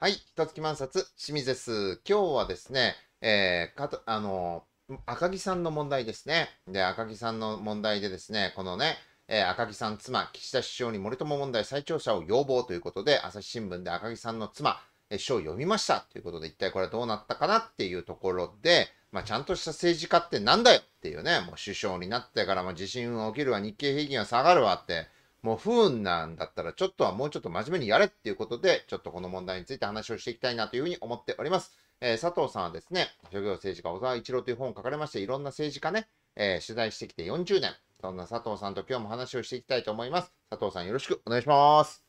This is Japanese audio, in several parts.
はい、一月満冊、清水です。今日はですね、えー、かと、あのー、赤木さんの問題ですね。で、赤木さんの問題でですね、このね、えー、赤木さん妻、岸田首相に森友問題再調査を要望ということで、朝日新聞で赤木さんの妻、えー、書を読みましたということで、一体これはどうなったかなっていうところで、まあ、ちゃんとした政治家ってなんだよっていうね、もう首相になってから、まあ、地震が起きるわ、日経平均は下がるわって、もう不運なんだったら、ちょっとはもうちょっと真面目にやれっていうことで、ちょっとこの問題について話をしていきたいなというふうに思っております。えー、佐藤さんはですね、諸行政治家小沢一郎という本を書かれまして、いろんな政治家ね、えー、取材してきて40年、そんな佐藤さんと今日も話をしていきたいと思います。佐藤さんよろしくお願いします。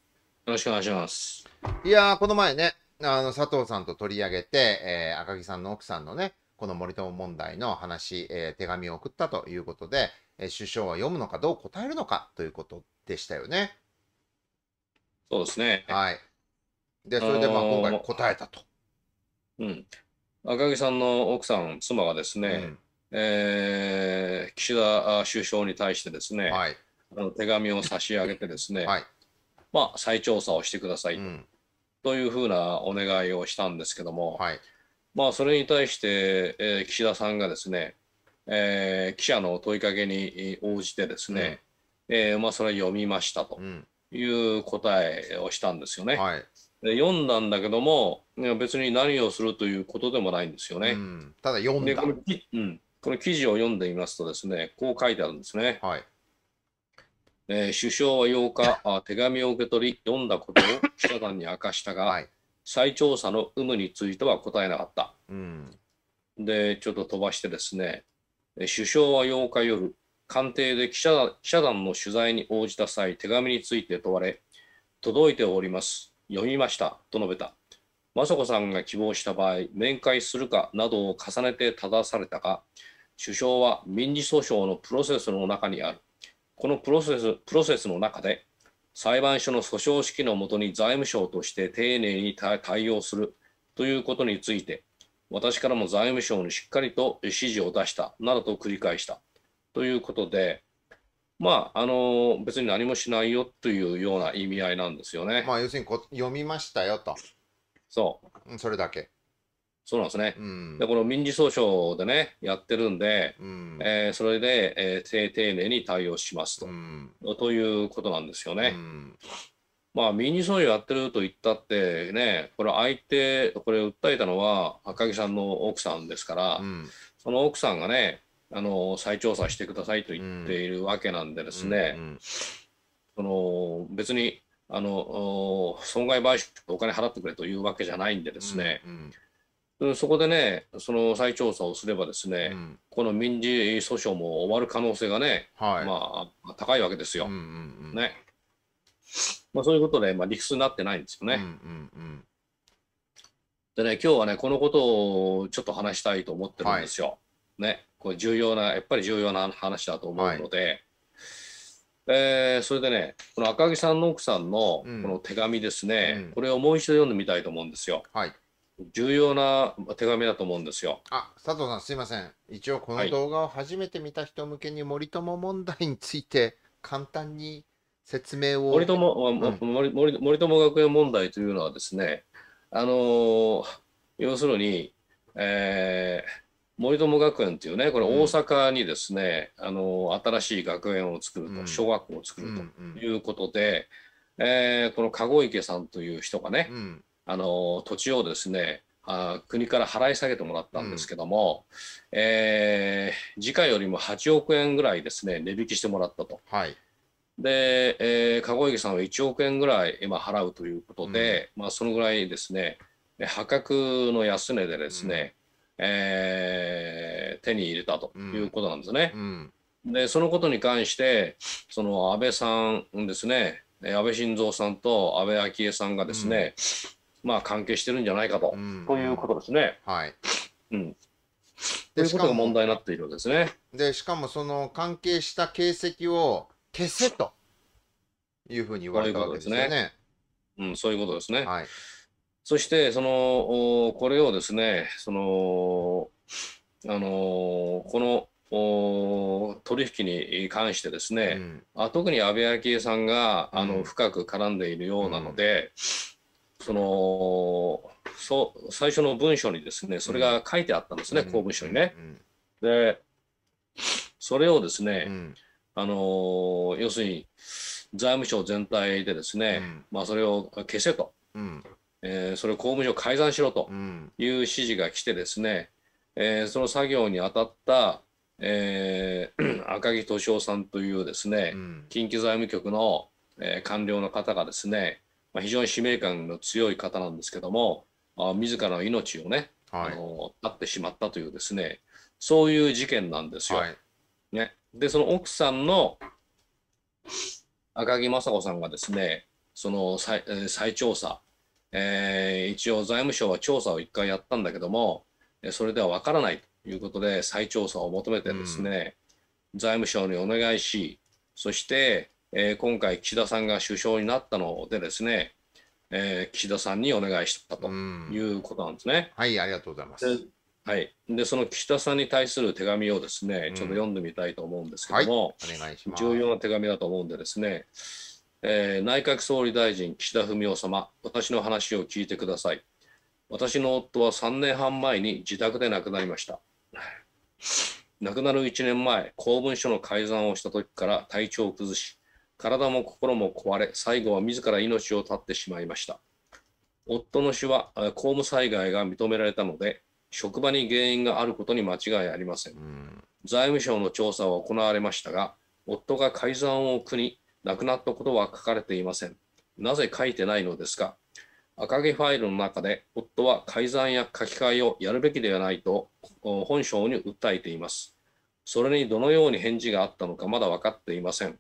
よろしくお願いします。いやー、この前ね、あの、佐藤さんと取り上げて、えー、赤木さんの奥さんのね、この森友問題の話、えー、手紙を送ったということで、えー、首相は読むのかどう答えるのかということでしたよね。そうですね。はい。で、それでまあ今回答えたと。うん。赤木さんの奥さん、妻がですね、うん、えー、岸田首相に対してですね、はい、あの手紙を差し上げてですね、はい、まあ、再調査をしてください、うん、というふうなお願いをしたんですけども、はい、まあ、それに対して、えー、岸田さんがですね、えー、記者の問いかけに応じてですね、えー、まあ、それは読みましたという答えをしたんですよね。うんはい、で読んだんだけども別に何をするということでもないんですよね。うん、ただ読んでこの,、うん、この記事を読んでみますとですねこう書いてあるんですね。はいえー、首相は8日あ手紙を受け取り読んだことを記者団に明かしたが、はい、再調査の有無については答えなかった。うん、でちょっと飛ばしてですね首相は8日夜官邸で記者記者団の取材に応じた際、手紙について問われ、届いております、読みましたと述べた。雅子さんが希望した場合、面会するかなどを重ねて正されたが、首相は民事訴訟のプロセスの中にある。このプロセスプロセスの中で、裁判所の訴訟式のもとに財務省として丁寧に対応するということについて、私からも財務省にしっかりと指示を出したなどと繰り返した。ということで、まあ、あの別に何もしないよというような意味合いなんですよね。まあ、要するにこ読みましたよと。そう。それだけ。そうなんですね、うん、でこの民事訴訟でね、やってるんで、うん、えー、それで、えー、丁寧に対応しますとうん、ということなんですよね。まあ、民事訴訟やってると言ったってね、これ、相手、これ、訴えたのは赤木さんの奥さんですから、その奥さんがね、あの再調査してくださいと言っているわけなんでですね、その別にあの損害賠償お金払ってくれというわけじゃないんでですね、うんうん、そこでね、その再調査をすればですね、うん、この民事訴訟も終わる可能性がね、はい、まあ、高いわけですよ。ねまあ、そういうことで、まあ、理屈になってないんですよね。でね、今日はね、このことをちょっと話したいと思ってるんですよ。はい、ねこれ重要な、やっぱり重要な話だと思うので、はい、えー、それでね、この赤木さんの奥さんのこの手紙ですね、うん、これをもう一度読んでみたいと思うんですよ。はい、重要な手紙だと思うんですよ。あ佐藤さん、すいません、一応この動画を初めて見た人向けに森友問題について、簡単に説明を。森友,、うん森、森森友学園問題というのはですね、あのー、要するに、えー、森友学園っていうねこれ大阪にですね、うん、あの新しい学園を作ると、うん、小学校を作るということで、うんうん、えー、この籠池さんという人がね、うん、あの土地をですねあ国から払い下げてもらったんですけども、うん、えー、時価よりも8億円ぐらいですね値引きしてもらったと。はいで、えー、籠池さんは1億円ぐらい今払うということで、まあ、そのぐらいですね破格の安値でですね、えー、手に入れたということなんですね。うんうん、でそのことに関してその安倍さんですね安倍晋三さんと安倍昭恵さんがですね、うん、まあ関係してるんじゃないかと、ということですね。はい、うんということが問題になっているよですね。でしかもその関係した形跡を消せというふうに言われたわけですね。いですね。うん、そういうことですね。はい、そしてそのこれをですねそのあのこのお取引に関してですね、うん、特に安倍昭恵さんがあの深く絡んでいるようなので、うん、そのそ最初の文書にですねそれが書いてあったんですね、うん、公文書にね。でそれをですね、あの要するに財務省全体でですね、まあ、それを消せと。うんえー、それを公務所改ざんしろという指示が来てですね、うん、えー、その作業に当たった、えー、赤木俊夫さんというですね、うん、近畿財務局の、え官僚の方がですね、まあ、非常に使命感の強い方なんですけども、あ自らの命をね、はい、あの絶ってしまったというですね、そういう事件なんですよ。はい、ね、で、その奥さんの赤木雅子さんがですね、その再再調査えー、一応財務省は調査を1回やったんだけども、それでは分からないということで、再調査を求めてですね、うん、財務省にお願いし、そして、えー、今回、岸田さんが首相になったのでですね、えー、岸田さんにお願いしたということなんですね。うん、はい、ありがとうございます。はい、でその岸田さんに対する手紙をですね、うん、ちょっと読んでみたいと思うんですけども、はい、お願いします重要な手紙だと思うんでですね、えー、内閣総理大臣岸田文雄様私の話を聞いてください私の夫は3年半前に自宅で亡くなりました亡くなる1年前公文書の改ざんをした時から体調を崩し体も心も壊れ最後は自ら命を絶ってしまいました夫の死は公務災害が認められたので職場に原因があることに間違いありません財務省の調査は行われましたが夫が改ざんを苦に亡くなったことは書かれていません。なぜ書いてないのですか赤毛ファイルの中で夫は改ざんや書き換えをやるべきではないと本省に訴えています。それにどのように返事があったのかまだ分かっていません。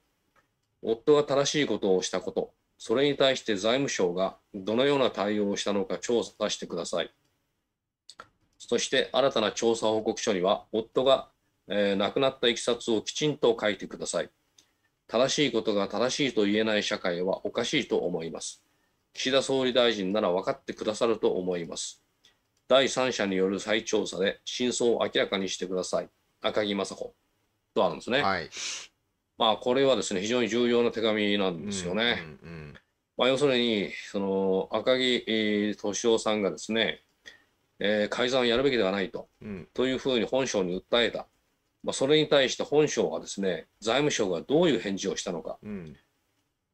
夫が正しいことをしたこと、それに対して財務省がどのような対応をしたのか調査してください。そして新たな調査報告書には夫が、えー、亡くなったいきさつをきちんと書いてください。正しいことが正しいと言えない社会はおかしいと思います。岸田総理大臣なら分かってくださると思います。第三者による再調査で真相を明らかにしてください。赤木雅子とあるんですね。はい、まあ、これはですね、非常に重要な手紙なんですよね。まあ、要するに、その赤木俊夫さんがですね、えー、改ざんをやるべきではないと、うん、というふうに本省に訴えた。まあ、それに対して本省はですね財務省がどういう返事をしたのか、うん、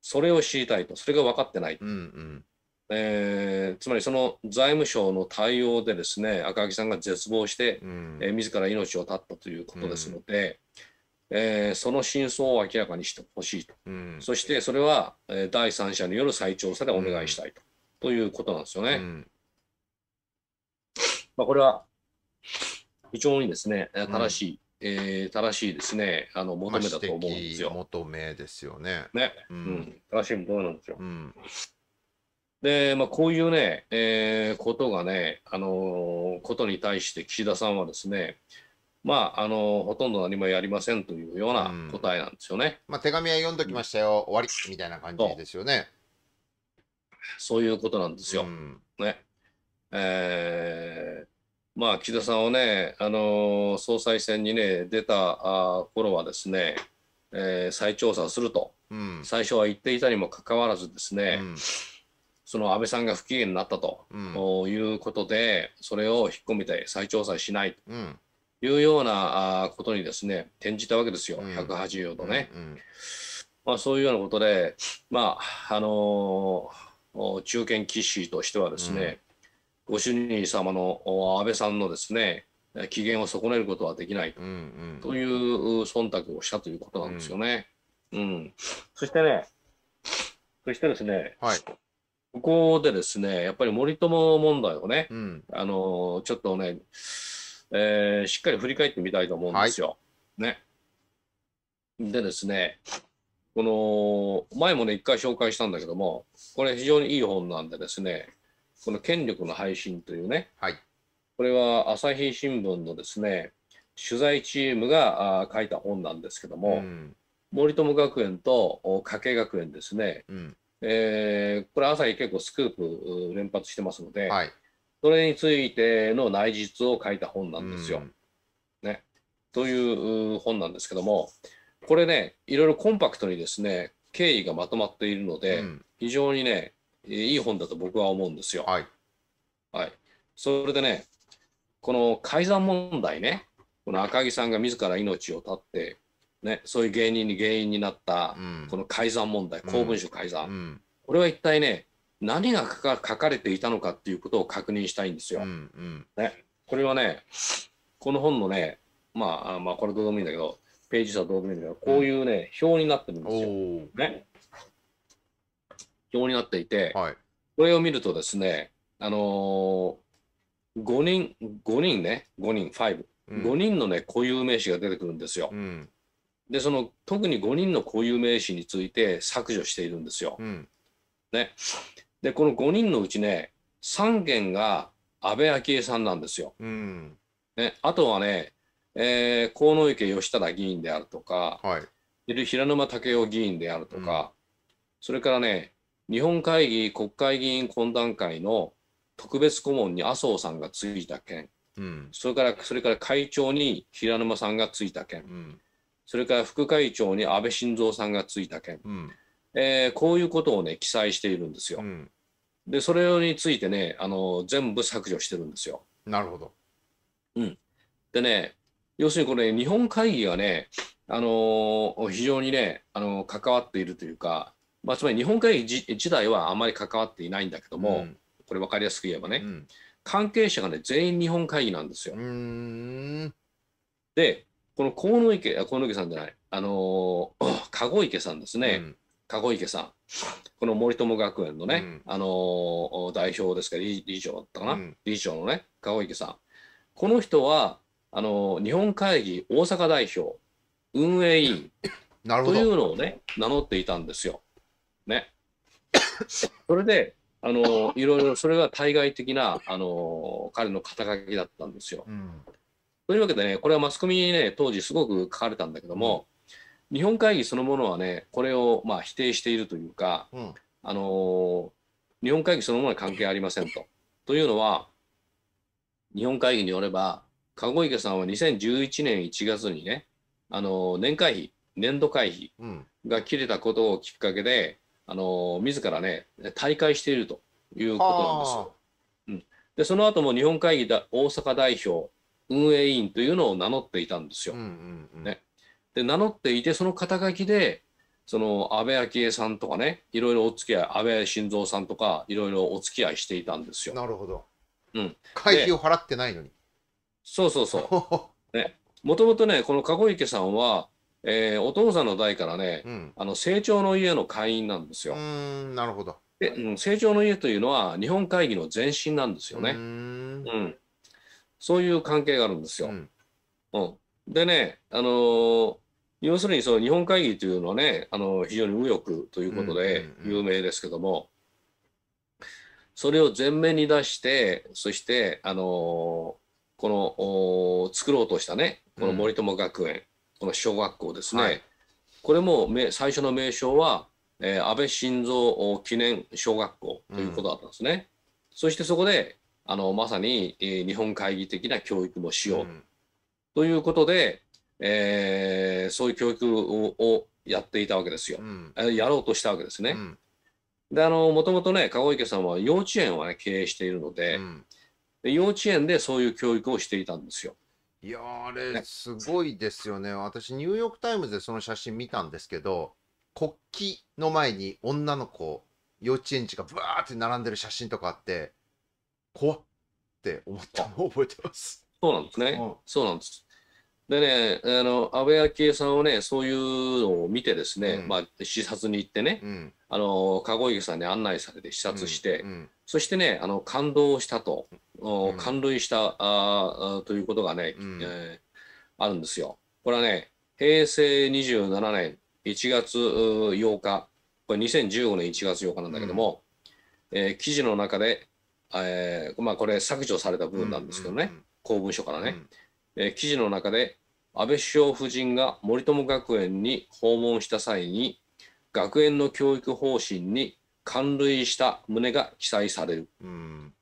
それを知りたいと、それが分かってないうんうん、えー、つまりその財務省の対応で、ですね赤木さんが絶望して、うん、えー、自ら命を絶ったということですので、うん、えー、その真相を明らかにしてほしいと、うん、そしてそれは、え第三者による再調査でお願いしたいと,、ということなんですよね。まあ、これは非常にですね正しいえー、正しいですね、あの求めだと思うんですよ。求めですよね。ね、うん、うん、正しい求めなんですよ。うん、で、まあ、こういうね、えー、ことがね、あのー、ことに対して岸田さんはですね、まあ、あのー、ほとんど何もやりませんというような答えなんですよね。うん、まあ、手紙は読んどきましたよ、終わりみたいな感じですよね。そういうことなんですよ。ね。えーまあ、岸田さんをね、あの総裁選に、ね、出た頃はですね、えー、再調査すると、うん、最初は言っていたにもかかわらずですね、うん、その安倍さんが不機嫌になったと、うん、いうことで、それを引っ込めて再調査しないと。いうようなことにですね転じたわけですよ、180度ね。まあ、そういうようなことで、まああのー、中堅棋士としてはですね、ご主人様の安倍さんのですね機嫌を損ねることはできないと,、という忖度をしたということなんですよね。うん、そしてね、そしてですね、はい、ここでですね、やっぱり森友問題をね、うん、あのちょっとね、えー、しっかり振り返ってみたいと思うんですよ。はい、ね、でですね、この前もね、一回紹介したんだけども、これ非常にいい本なんでですね、この権力の配信というね、はい、これは朝日新聞のですね取材チームがあ書いた本なんですけども、うん、森友学園と加計学園ですね、うん、えー、これ朝日結構スクープ連発してますので、はい、それについての内実を書いた本なんですよ。うん、ね、という本なんですけどもこれねいろいろコンパクトにですね経緯がまとまっているので、非常にねいい本だと僕は思うんですよ。はい。はい。それでね、この改ざん問題ね、この赤木さんが自ら命を絶って、ね、そういう芸人に原因になった、この改ざん問題、うん、公文書改ざん、うん、これは一体ね、何が書かれていたのかっていうことを確認したいんですよ。うん、ね、これはね、この本のね、まあ、まあ、これどうでもいいんだけど、ページ差どうでもいいんだけど、こういうね、表になってるんですよ。ね、表になっていて、はい、これを見るとですね、あのー、5人、5人ね、5人、5、うん、5人のね、固有名詞が出てくるんですよ。うん、で、その特に5人の固有名詞について削除しているんですよ。うん、ね、で、この5人のうちね、3件が安倍昭恵さんなんですよ。うんね、あとはね、えー、河野池義忠議員であるとか、はい、平沼武雄議員であるとか、うん、それからね、日本会議国会議員懇談会の特別顧問に麻生さんがついた件、うん、それからそれから会長に平沼さんがついた件、うん、それから副会長に安倍晋三さんがついた件、うん、えー、こういうことをね記載しているんですよ。うん、でそれについてねあの全部削除してるんですよ。なるほど。うん、でね要するにこれ日本会議がねあの非常にねあの関わっているというかまあ、つまり日本会議自体はあまり関わっていないんだけども、うん、これ分かりやすく言えばね、うん、関係者がね全員日本会議なんですよ。でこの河野池河野池さんじゃないあのー、籠池さんですね、うん、籠池さんこの森友学園のね、あのー、代表ですか理事長だったかな、理事長のね籠池さんこの人はあのー、日本会議大阪代表運営委員 というのをね名乗っていたんですよ。ね。それで、あの、いろいろ、それが対外的な、あの、彼の肩書きだったんですよ。うん、というわけでね、これはマスコミにね、当時すごく書かれたんだけども、日本会議そのものはね、これをまあ否定しているというか、うん、あの、日本会議そのものは関係ありませんと。というのは、日本会議によれば、籠池さんは2011年1月にね、あの年会費、年度会費が切れたことをきっかけで、あの自らね退会しているということなんですよ。うん、でその後も日本会議だ大阪代表運営委員というのを名乗っていたんですよ。うんうんうん、ね、で名乗っていてその肩書きでその安倍昭恵さんとかねいろいろお付き合い安倍晋三さんとかいろいろお付き合いしていたんですよ。なるほど。うん、会費を払ってないのに。そうそうそう。ね、もともとねこの籠池さんはえー、お父さんの代からね、うん、あの成長の家の会員なんですよ。なるほどで、うん、成長の家というのは日本会議の前身なんですよね。うんうん、そういう関係があるんですよ。うん、うん、でね、あのー、要するにその日本会議というのはね、あのー、非常に右翼ということで有名ですけども、それを前面に出して、そして、あのー、この作ろうとしたね、この森友学園、この小学校ですね、はい、これも最初の名称は、えー、安倍晋三記念小学校ということだったんですね。うん、そしてそこであのまさに、えー、日本会議的な教育もしよう、うん、ということで、えー、そういう教育をやっていたわけですよ、うん、やろうとしたわけですね。であのもともとね籠池さんは幼稚園を、ね、経営しているのでで、幼稚園でそういう教育をしていたんですよ。いやあれすごいですよね。私ニューヨークタイムズでその写真見たんですけど、国旗の前に女の子幼稚園児がぶわーって並んでる写真とかあって、怖っって思ったのを覚えてます。そうなんですね。うん、そうなんです。でね、あの安倍昭恵さんをね、そういうのを見てですね、うん、まあ視察に行ってね、うん、あの籠池さんに案内されて視察して、うんうん、そしてねあの感動したと、うん、感涙したあということがね、うん、えー、あるんですよ。これはね平成27年1月8日これ2015年1月8日なんだけども、うん、えー、記事の中で、えー、まあ、これ削除された部分なんですけどね、うんうんうん、公文書からね、うん、えー、記事の中で安倍首相夫人が森友学園に訪問した際に学園の教育方針に関類した旨が記載される、うん、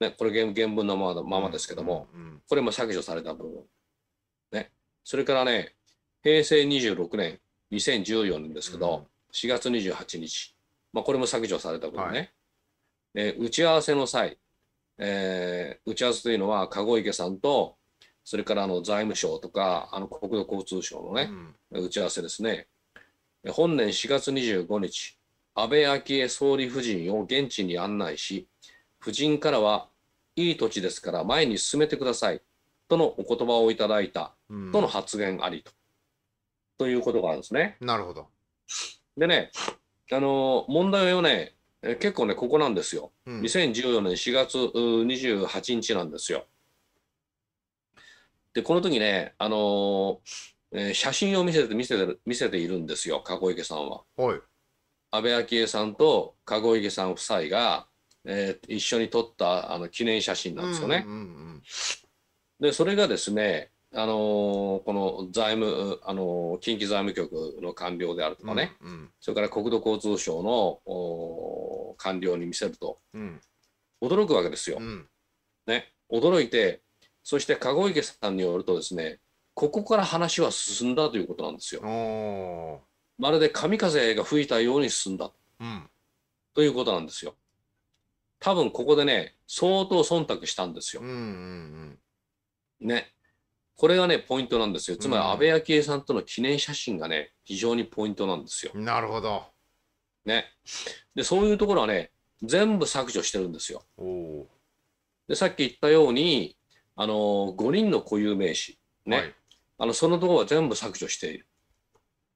ね、これ原文のままですけども、うんうん、これも削除された部分、ね、それからね平成26年2014年ですけど、うん、4月28日、まあ、これも削除された部分ね、はいえー、打ち合わせの際、えー、打ち合わせというのは籠池さんとそれからあの財務省とかあの国土交通省のね、打ち合わせですね本年4月25日、安倍昭恵総理夫人を現地に案内し、夫人からはいい土地ですから前に進めてくださいとのお言葉をいただいたとの発言ありとうん、ということがあるんですね。なるほどでね、あの問題はね、結構ね、ここなんですよ、2014年4月28日なんですよ。で、この時ね、あのーえー、写真を見せて見せて見せているんですよ籠池さんは。はい、安倍昭恵さんと籠池さん夫妻が、えー、一緒に撮ったあの記念写真なんですよね。でそれがですねあのー、この財務、あのー、近畿財務局の官僚であるとかね、うんうん、それから国土交通省の官僚に見せると、うん、驚くわけですよ、うん、ね。驚いて、そして籠池さんによるとですね、ここから話は進んだということなんですよ。まるで神風が吹いたように進んだ、うん、ということなんですよ。多分ここでね、相当忖度したんですよ。うんうんうん、ね。これがね、ポイントなんですよ。つまり、安倍昭恵さんとの記念写真がね、非常にポイントなんですよ。なるほど。ね。で、そういうところはね、全部削除してるんですよ。で、さっき言ったように、あのー、5人の固有名詞、ね。はいあのそのところは全部削除している。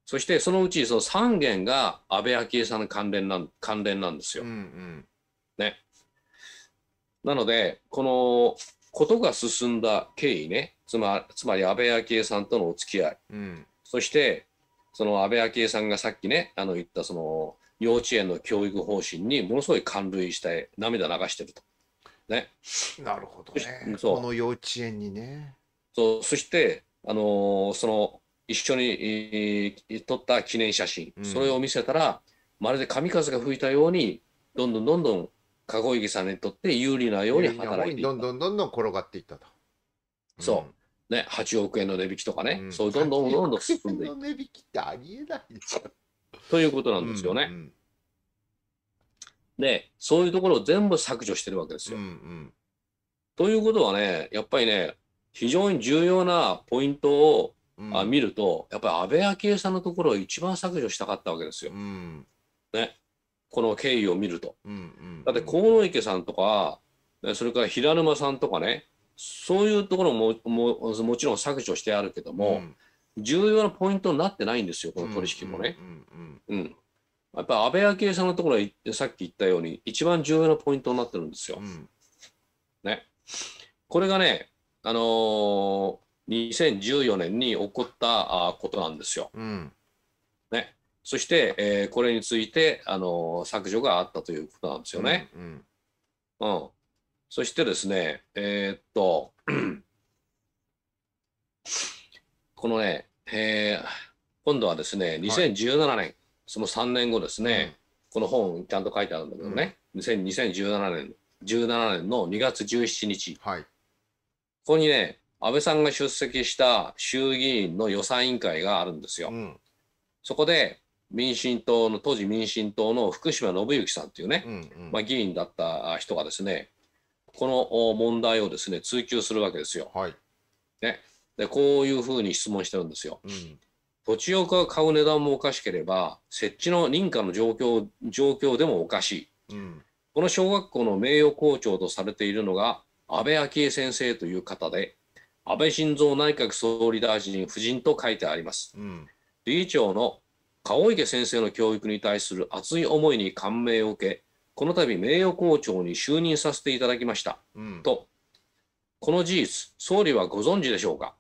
そしてそのうちその3件が安倍昭恵さんの関連なん関連なんですよ。うんうん、ね、なので、このことが進んだ経緯ね、つまつまり安倍昭恵さんとのお付き合い、うん、そしてその安倍昭恵さんがさっきね、あの言ったその幼稚園の教育方針にものすごい感類して涙流してると。ね、なるほどね。この幼稚園にね。そうそしてあのその一緒に、え撮った記念写真、それを見せたら、まるで神風が吹いたように、どんどんどんどん籠池さんにとって有利なように働いていどんどんどんどん転がっていったと。そう。ね、8億円の値引きとかね、うん、そうどんどんどんどん進んでい値引きってありえないということなんですよね。うんうんで、そういうところを全部削除してるわけですよ。うんうん、ということはね、やっぱりね、非常に重要なポイントを、あ見ると、やっぱり安倍昭恵さんのところを一番削除したかったわけですよ。ね、この経緯を見ると。だって河野池さんとか、それから平沼さんとかね、そういうところもももちろん削除してあるけども、うん、重要なポイントになってないんですよ、この取引もね。やっぱり安倍昭恵さんのところはさっき言ったように、一番重要なポイントになってるんですよ。うん、ね、これがね、あのー、2014年に起こったことなんですよ。うん、ね、そして、えー、これについて、あのー、削除があったということなんですよね。うん、うんうん、そしてですね、えー、っと、このね、えー、今度はですね、2017年、はい、その3年後ですね、この本ちゃんと書いてあるんだけどね、うん、2017年、17年の2月17日。はいここにね、安倍さんが出席した衆議院の予算委員会があるんですよ。うん、そこで民進党の当時民進党の福島信之さんというね、うんうん、まあ、議員だった人がですねこの問題をですね追及するわけですよ。はい、ね、でこういうふうに質問してるんですよ。うん、土地を買う値段もおかしければ設置の認可の状況状況でもおかしい、うん、この小学校の名誉校長とされているのが安倍昭恵先生という方で、安倍晋三内閣総理大臣夫人と書いてあります。うん、理事長の籠池先生の教育に対する熱い思いに感銘を受け、この度名誉校長に就任させていただきました。うん、と、この事実、総理はご存知でしょうか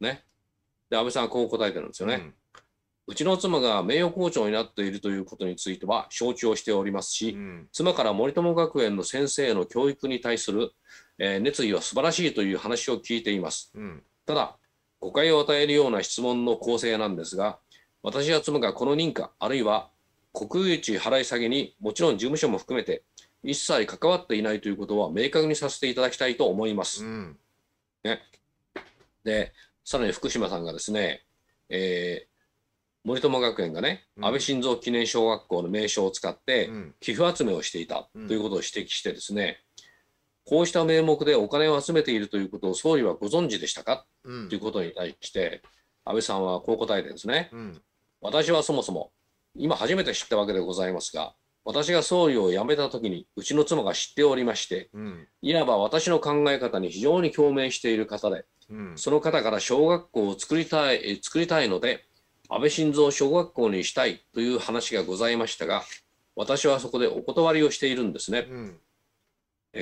ね。で、安倍さんはこう答えてるんですよね。うんうちの妻が名誉校長になっているということについては承知をしておりますし、うん、妻から森友学園の先生の教育に対するえー、熱意は素晴らしいという話を聞いています、うん、ただ誤解を与えるような質問の構成なんですが私や妻がこの認可あるいは国有地払い下げにもちろん事務所も含めて一切関わっていないということは明確にさせていただきたいと思います。うん、ね、でさらに福島さんがですね、えー、森友学園がね、安倍晋三記念小学校の名称を使って寄付集めをしていたということを指摘してですね、こうした名目でお金を集めているということを総理はご存知でしたか、うん、ということに対して、安倍さんはこう答えてるんですね、うん、私はそもそも、今初めて知ったわけでございますが、私が総理を辞めたときに、うちの妻が知っておりまして、うん、いわば私の考え方に非常に共鳴している方で、その方から小学校を作りたい作りたいので、安倍晋三小学校にしたいという話がございましたが、私はそこでお断りをしているんですね。うん、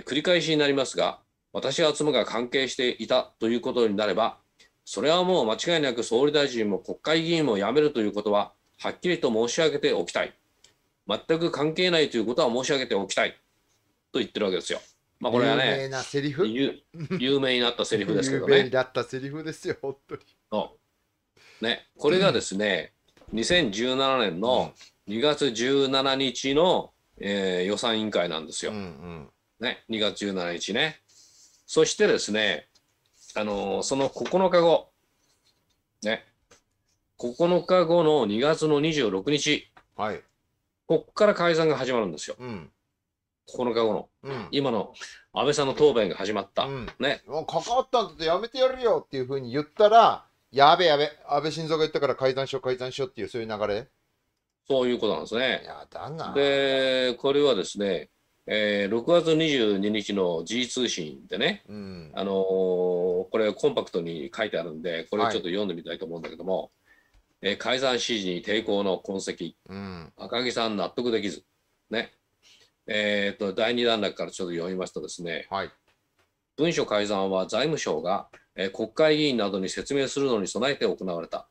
繰り返しになりますが、私は妻が関係していたということになれば、それはもう間違いなく総理大臣も国会議員も辞めるということは、はっきりと申し上げておきたい。全く関係ないということは申し上げておきたい。と言ってるわけですよ。まあこれはね、有名なセリフ有名になったセリフですけどね。有名だったセリフですよ、本当に。ね、これがですね、うん、2017年の2月17日の、えー、予算委員会なんですよ。うんうんね、2月17日ね。そしてですね、あのー、その9日後、ね、9日後の2月の26日、はい、こっから改ざんが始まるんですよ。うん、9日後の、うん、今の安倍さんの答弁が始まった。うん、ね、もう関わったんだっやめてやるよっていうふうに言ったら、やべやべ、安倍晋三が言ったから改ざんしよう、改ざんしようっていう、そういう流れそういうことなんですね。やだなで、これはですね、えー、6月22日の G 通信でね、うん、あのー、これコンパクトに書いてあるんでこれちょっと読んでみたいと思うんだけども、はい、えー、解散指示に抵抗の痕跡、うん、赤木さん納得できずねえーと、と第2段落からちょっと読みますとですね、はい、文書改ざんは財務省が、えー、国会議員などに説明するのに備えて行われた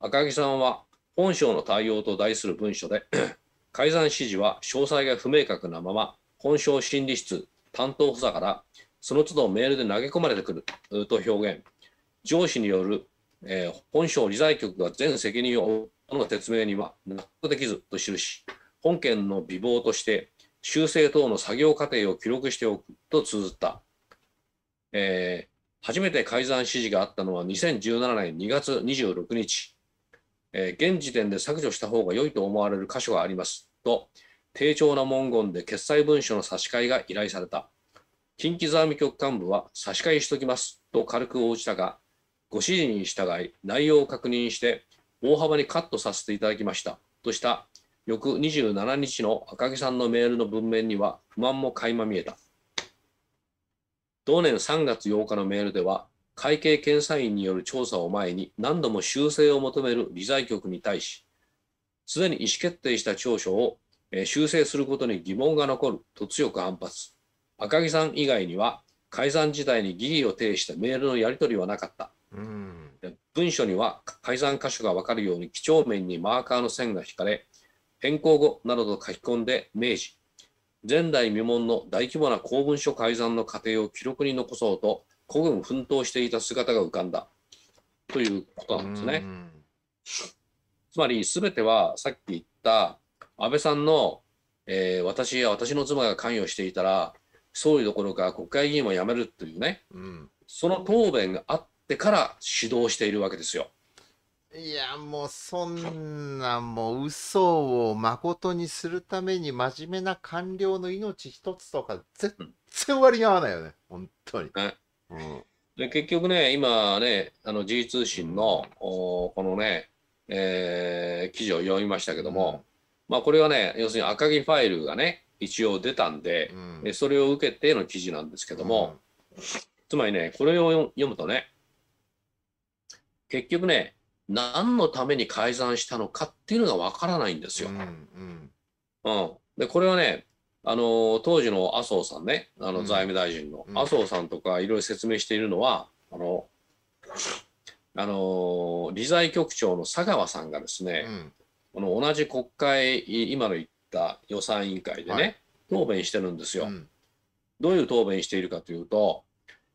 赤木さんは本省の対応と題する文書で 改ざん指示は詳細が不明確なまま本省心理室担当補佐からその都度メールで投げ込まれてくると表現上司による、えー、本省理財局が全責任を負うの説明には納得できずと記し本件の美貌として修正等の作業過程を記録しておくと綴った、えー、初めて改ざん指示があったのは2017年2月26日、えー、現時点で削除した方が良いと思われる箇所がありますと丁重な文言で決裁文書の差し替えが依頼された。近畿財務局幹部は差し替えしときますと軽く応じたが、ご指示に従い内容を確認して大幅にカットさせていただきましたとした翌27日の赤木さんのメールの文面には不満も垣間見えた。同年3月8日のメールでは、会計検査院による調査を前に何度も修正を求める理財局に対し、すでに意思決定した調書をえ修正することに疑問が残ると強く反発赤木さん以外には改ざん時代に疑義を呈したメールのやり取りはなかった、うん、文書には改ざん箇所が分かるように几帳面にマーカーの線が引かれ変更後などと書き込んで明治前代未聞の大規模な公文書改ざんの過程を記録に残そうと古軍奮闘していた姿が浮かんだということなんですね。うん、つまり全てはさっき言った安倍さんの、えー、私や私の妻が関与していたら、総理どころか国会議員は辞めるというね、うん、その答弁があってから指導しているわけですよ。いやもうそんなもう嘘をまことにするために真面目な官僚の命一つとか全然割に合わないよね、ん、本当に。ねうん、で結局ね、今ね、G 通信の、このね、えー、記事を読みましたけども、まあ、これはね要するに赤木ファイルがね一応出たんでうん、それを受けての記事なんですけども、うん、つまりねこれを読むとね結局ね何のために改ざんしたのかっていうのがわからないんですよ。うん、うんでこれはねあの当時の麻生さんねあの財務大臣の、麻生さんとかいろいろ説明しているのはあのあの理財局長の佐川さんがですね、この同じ国会今の言った予算委員会でね、はい、答弁してるんですよ、うん、どういう答弁しているかというと、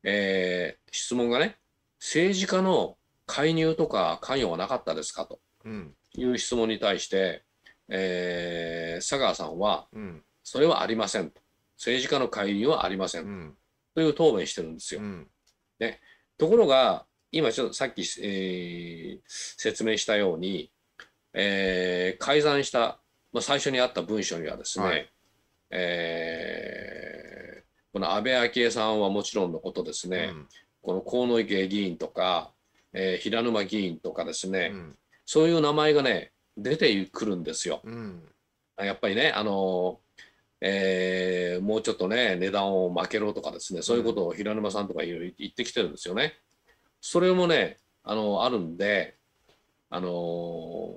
えー、質問がね政治家の介入とか関与はなかったですかという質問に対して、えー、佐川さんは、うん、それはありませんと政治家の介入はありません、うん、という答弁してるんですよ。うん、ね、ところが今ちょっとさっき、えー、説明したようにえー、改ざんした、まあ、最初にあった文書にはですね、はい、えー、この安倍昭恵さんはもちろんのことですね、うん、この河野池議員とか、えー、平沼議員とかですね、うん、そういう名前がね出てくるんですよ。うん、やっぱりねあのえー、もうちょっとね値段を負けろとかですねそういうことを平沼さんとか言ってきてるんですよね。それもねあのあるんであの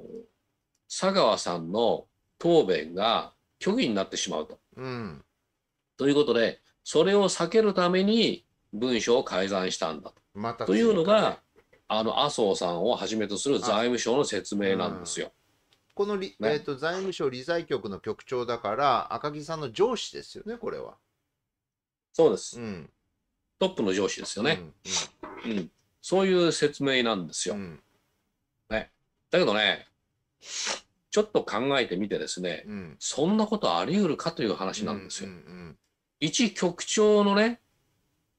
佐川さんの答弁が虚偽になってしまうと。うん、ということで、それを避けるために文書を改ざんしたんだと。また、というのが、あの麻生さんをはじめとする財務省の説明なんですよ。うん、この、ね、えーと、と財務省理財局の局長だから、赤木さんの上司ですよね、これは。そうです。うん、トップの上司ですよね。うん、うん、そういう説明なんですよ。ね、だけどね、ちょっと考えてみてですね、うん、そんなことあり得るかという話なんですよ。うんうんうん、一局長のね、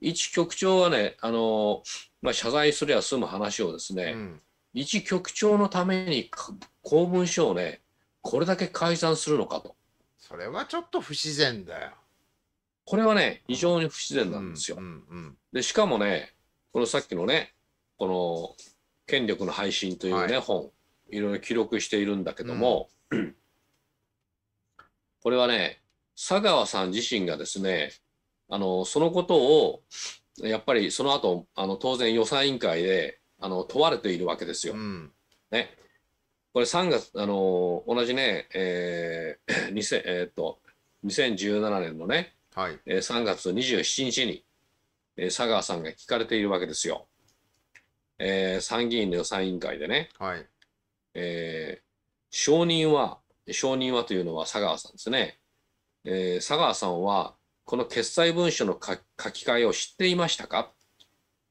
一局長はね、あの、まあ、謝罪すりゃ済む話をですね、うん、一局長のために公文書をね、これだけ改ざんするのかと。それはちょっと不自然だよ。これはね、非常に不自然なんですよ。うんうんうん、で、しかもね、このさっきのね、この、権力の配信というね、はい、本。いろいろ記録しているんだけども、うん、これはね佐川さん自身がですねあのそのことをやっぱりその後あの当然予算委員会であの問われているわけですよ。うん、ね、これ3月あの同じね、えー2 0 えー、っと2017年のね、はいえー、3月27日に、えー、佐川さんが聞かれているわけですよ。えー、参議院の予算委員会でね、はいえー、証人は、証人はというのは佐川さんですね。えー、佐川さんは、この決裁文書の書き換えを知っていましたか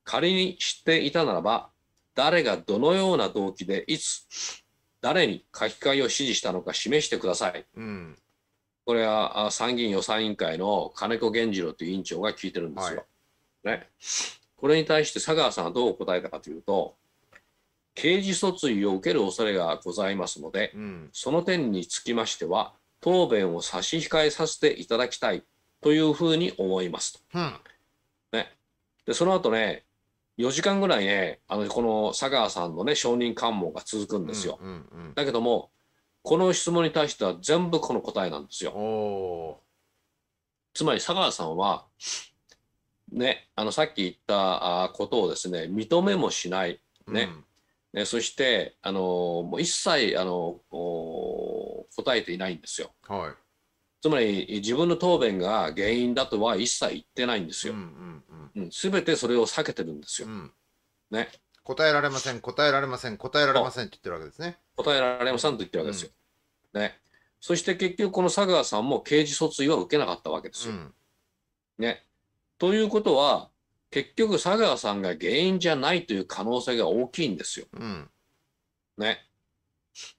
仮に知っていたならば、誰がどのような動機で、いつ、誰に書き換えを指示したのか示してください。うん、これは参議院予算委員会の金子源次郎という委員長が聞いてるんですよ。はい、ね、これに対して佐川さんはどう答えたかというと、刑事訴追を受ける恐れがございますので、うん、その点につきましては答弁を差し控えさせていただきたいというふうに思いますと、うん、ね、でその後ね4時間ぐらいねあのこの佐川さんのね証人喚問が続くんですよ、うんうんうん、だけどもこの質問に対しては全部この答えなんですよつまり佐川さんはねあのさっき言ったことをですね認めもしないね、うんね、そしてあのもう一切あの答えていないんですよ、はい、つまり自分の答弁が原因だとは一切言ってないんですよ、うんうんうん、てそれを避けてるんですよ、うん、ね、答えられません答えられません答えられませんって言ってるわけですね答えられませんと言ってるわけですよ、うん、ね、そして結局この佐川さんも刑事訴追は受けなかったわけですよ、うん、ね、ということは結局佐川さんが原因じゃないという可能性が大きいんですよ。うん、ね。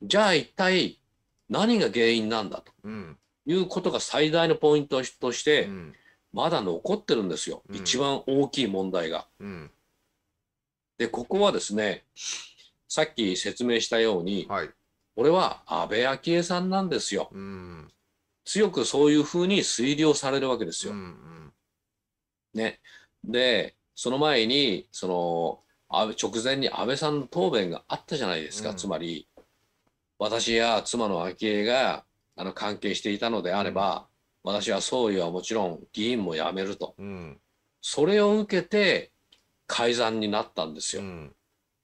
じゃあ一体何が原因なんだと、うん、いうことが最大のポイントとして、まだ残ってるんですよ、一番大きい問題が。でここはですねさっき説明したように、はい、俺は安倍昭恵さんなんですよ。強くそういうふうに推量されるわけですよ。うんうん、ね。で、その前に、その、安倍直前に安倍さんの答弁があったじゃないですか、うん、つまり私や妻の昭恵があの関係していたのであれば、うん、私は総理はもちろん議員も辞めると、うん、それを受けて改ざんになったんですよ。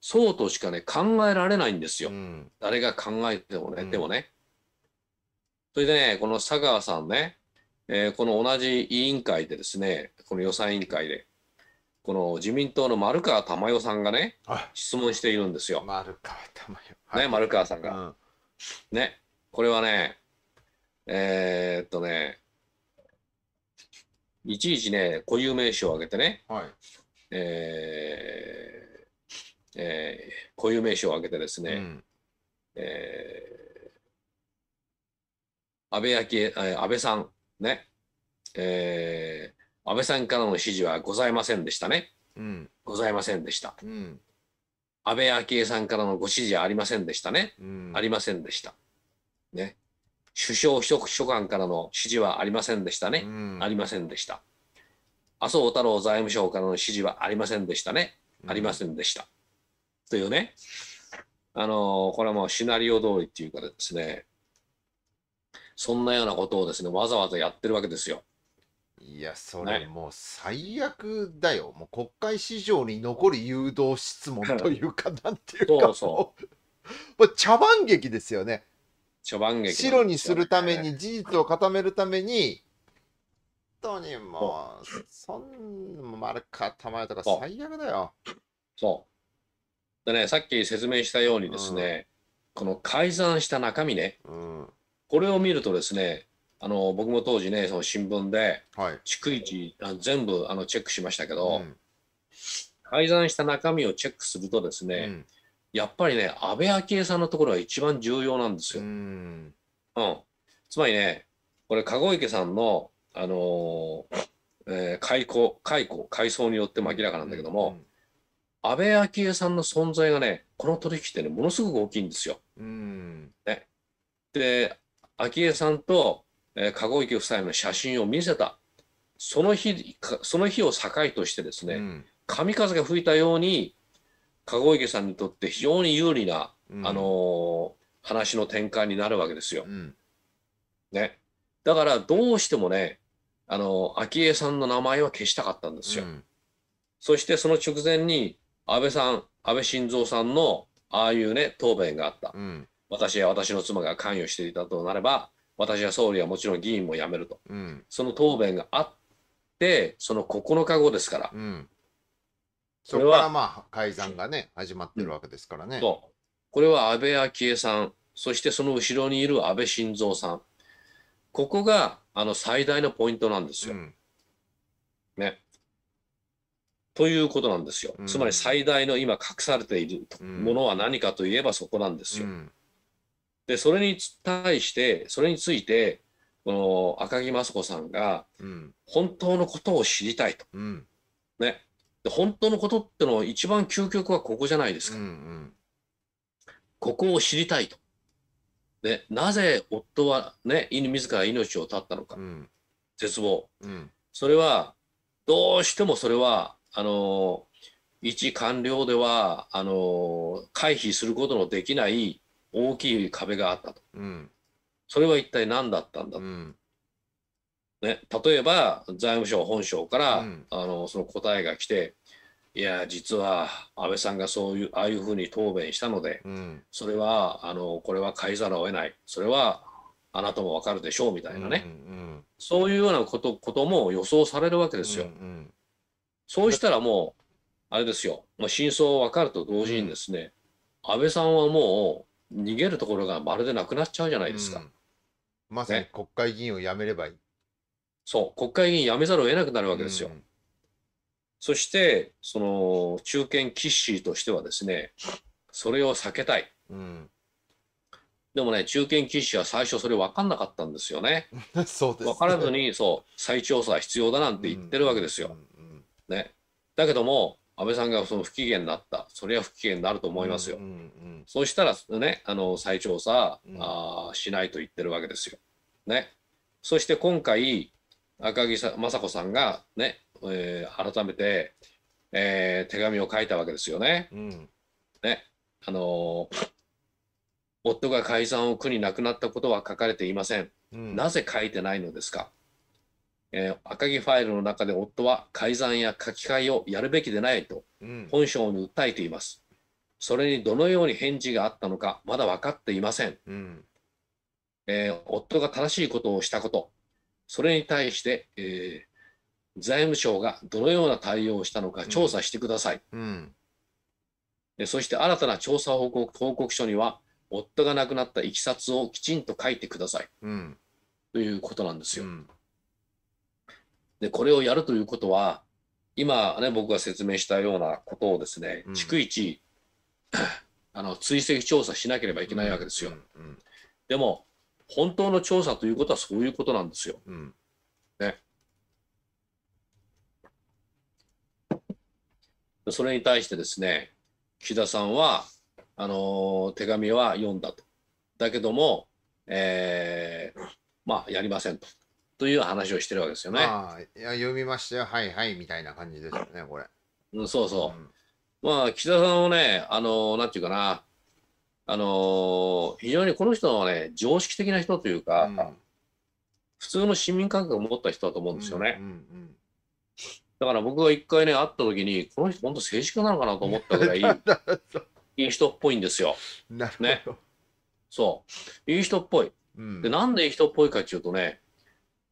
そうとしかね考えられないんですよ、誰が考えてもね、でもねそれでねこの佐川さんね、えー、この同じ委員会でですねこの予算委員会でこの自民党の丸川珠代さんがね、質問しているんですよ。丸川珠代、はい、ね、丸川さんが、うん、ね、これはね、えー、っとね、いちいちね、固有名詞を挙げてね、はい、えー、えー、固有名詞を挙げてですね、うん、えー、安倍昭恵、安倍さん、ね、えー、安倍さんからの指示はございませんでしたね。うん、ございませんでした。うん、安倍昭恵さんからのご指示はありませんでしたね。うん、ありませんでした。ね。首相秘書官からの指示はありませんでしたね。ありませんでした。麻生太郎財務省からの指示はありませんでしたね。ありませんでした。というね。あのー、これはもうシナリオ通りっていうかですね、そんなようなことをですね、わざわざやってるわけですよ。いや、それもう最悪だよ。もう国会史上に残る誘導質問 というか、なんていうかそうそう茶番劇ですよね。茶番劇、白にするために、事実を固めるために、本当にもう、そん、丸かったまえとか最悪だよ。そう。でね、さっき説明したようにですね、うん、この改ざんした中身ね、うん、これを見るとですね、あの僕も当時ねその新聞で、はい、逐一あ全部あのチェックしましたけど、うん、改ざんした中身をチェックするとですね、うん、やっぱりね安倍昭恵さんのところが一番重要なんですよ。うん、うん、つまりねこれ籠池さんの、あのーえー、解雇解雇改装によっても明らかなんだけども、安倍昭恵さんの存在がねこの取引ってねものすごく大きいんですよ。うんね、で昭恵さんとえ籠池夫妻の写真を見せたその日その日を境としてですね、うん、神風が吹いたように籠池さんにとって非常に有利な、うん、あのー、話の転換になるわけですよ。うん、ね、だからどうしてもねあのー、昭恵さんの名前は消したかったんですよ。そしてその直前に安倍さん安倍晋三さんのああいうね答弁があった、私や私の妻が関与していたとなれば私は総理はもちろん議員も辞めると、うん、その答弁があって、その9日後ですから、うん、それはまあ改ざんがね、始まってるわけですからね。これは安倍昭恵さん、そしてその後ろにいる安倍晋三さん、ここがあの最大のポイントなんですよ。ね。ということなんですよ。つまり最大の今隠されているものは何かといえばそこなんですよ。うんでそれに対してそれについてこの赤木雅子さんが本当のことを知りたいと、うん、ね、で本当のことっての一番究極はここじゃないですか、うんうん、ここを知りたいとでなぜ夫はね自ら命を絶ったのか、うん、絶望、うん、それはどうしてもそれはあの一官僚ではあの回避することのできない大きい壁があったと。うん、それは一体何だったんだと。うんね、例えば財務省本省から、うん、あのその答えが来ていや実は安倍さんがそういうああいうふうに答弁したので、うん、それはあのこれは変えざるを得ないそれはあなたもわかるでしょうみたいなね、うんうんそういうようなことことも予想されるわけですよ。うんうん、そうしたらもうあれですよ、まあ、真相わかると同時にですね、うん、安倍さんはもう逃げるところがまるでなくなっちゃうじゃないですか。うん、まさに国会議員を辞めればいい。ね、そう、国会議員辞めざるを得なくなるわけですよ。うん、そして、その中堅キッシーとしてはですね、それを避けたい。うん、でもね、中堅キッシーは最初それ分かんなかったんですよね。そうです、ね、分からずに、そう、再調査必要だなんて言ってるわけですよ。ね、だけども、安倍さんがその不機嫌になった、それは不機嫌になると思いますよ。うんうんうん、そうしたら、ね、あの再調査、うん、あしないと言ってるわけですよ。ね、そして今回、赤木雅子さんがね、えー、改めて、えー、手紙を書いたわけですよね。うん、ねあのー、夫が解散を苦に亡くなったことは書かれていません。うん、なぜ書いてないのですかえー、赤木ファイルの中で夫は改ざんや書き換えをやるべきでないと本省に訴えています、うん、それにどのように返事があったのかまだ分かっていません、うん、えー、夫が正しいことをしたことそれに対して、えー、財務省がどのような対応をしたのか調査してください、うんうん、そして新たな調査報告報告書には夫が亡くなったいきさつをきちんと書いてください、ということなんですよ。で、これをやるということは、今ね、僕が説明したようなことをですね、うん、逐一、あの、追跡調査しなければいけないわけですよ。うんうん、でも、本当の調査ということはそういうことなんですよ。うん、それに対してですね、岸田さんは、あの手紙は読んだと。だけども、えー、まあ、やりませんと。という話をしてるわけですよね。いや読みましたよ、はいはいみたいな感じですよね、これ。うん、そうそう。うん、まあ、岸田さんはね、あの、なんていうかな、あの、非常にこの人はね、常識的な人というか、うん、普通の市民感覚を持った人だと思うんですよね。だから僕が一回ね、会った時に、この人、本当政治家なのかなと思ったぐらい、いい人っぽいんですよ。なるほど。ね、そう。いい人っぽい。うん、で、なんでいい人っぽいかっていうとね、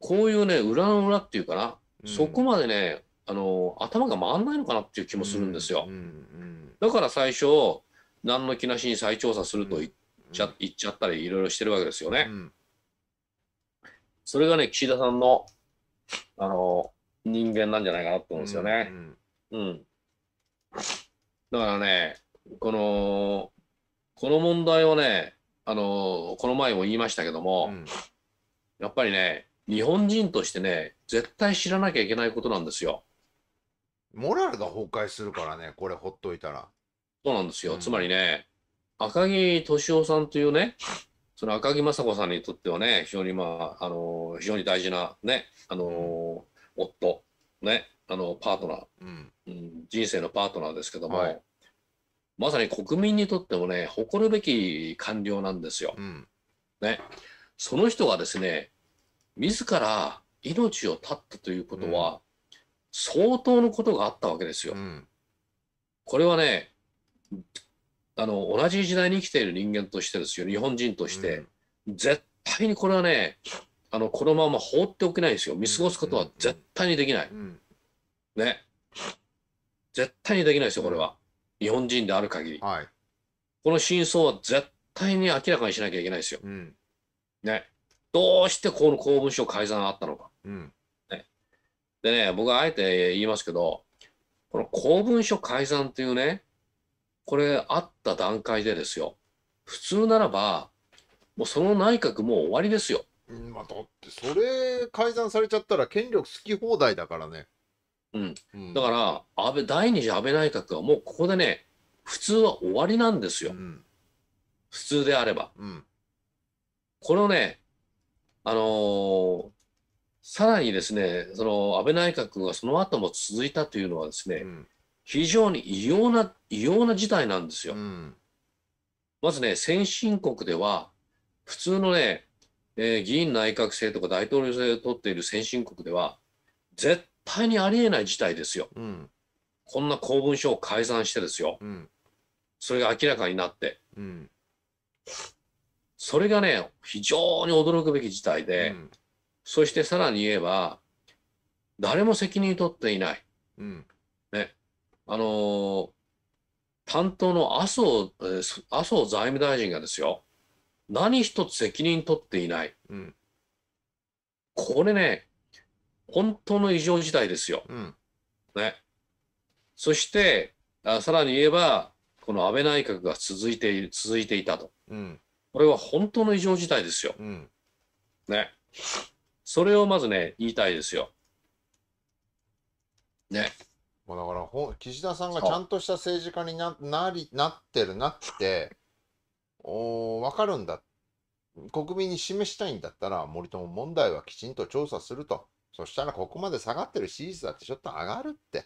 こういうね、裏の裏っていうかな、うん、そこまでね、あの、頭が回んないのかなっていう気もするんですよ。うんうんうん、だから最初、何の気なしに再調査すると言っちゃうんうん、言っちゃったり、いろいろしてるわけですよね。うん、それがね、岸田さんの、あの、人間なんじゃないかなと思うんですよね。うん、うん、だからね、この、この問題をね、あの、この前も言いましたけども、やっぱりね、日本人としてね、絶対知らなきゃいけないことなんですよ。モラルが崩壊するからね、これほっといたら。そうなんですよ。うん、つまりね、赤木俊夫さんというね、その赤木雅子さんにとってはね、非常にまあ、あのー、非常に大事なね、あのーうん、夫、ね、あの、パートナー、うんうん、人生のパートナーですけども、はい、まさに国民にとってもね、誇るべき官僚なんですよ。ね。その人がですね、自ら命を絶ったということは、相当のことがあったわけですよ。うん、これはね、あの、同じ時代に生きている人間としてですよ、日本人として。うん、絶対にこれはね、あの、このまま放っておけないんですよ。見過ごすことは絶対にできない。ね。絶対にできないですよ、これは。日本人である限り。はい、この真相は絶対に明らかにしなきゃいけないですよ。うん、ね。どうしてこの公文書改ざんあったのか。うん、ね、でね、僕はあえて言いますけど、この公文書改ざんっていうね、これあった段階でですよ、普通ならば、もうその内閣もう終わりですよ。まあ、だってそれ改ざんされちゃったら権力好き放題だからね。うん、だから安倍第二次安倍内閣はもうここでね普通は終わりなんですよ、うん、普通であれば、うん、これをねあのー、さらにですね、その安倍内閣がその後も続いたというのはですね、うん、非常に異様な、異様な事態なんですよ。うん、まずね、先進国では、普通のね、えー、議員内閣制とか大統領制を取っている先進国では、絶対にありえない事態ですよ。うん、こんな公文書を改ざんしてですよ。それが明らかになって。それがね、非常に驚くべき事態で、うん、そしてさらに言えば、誰も責任取っていない。うん、ね。あのー、担当の麻生、麻生財務大臣がですよ、何一つ責任取っていない。うん、これね、本当の異常事態ですよ。うん、ね。そしてあ、さらに言えば、この安倍内閣が続いてい続いていたと。うんこれは本当の異常事態ですよ。うん、ね。それをまずね、言いたいですよ。ね。もうだからほ、岸田さんがちゃんとした政治家にななりなってるなって、お分かるんだ。国民に示したいんだったら、森友問題はきちんと調査すると。そしたら、ここまで下がってる支持率だってちょっと上がるって。